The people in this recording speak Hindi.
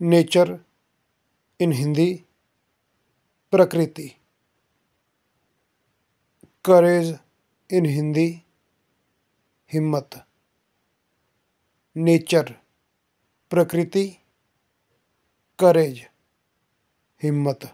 नेचर इन हिंदी प्रकृति करेज इन हिंदी हिम्मत नेचर प्रकृति करेज हिम्मत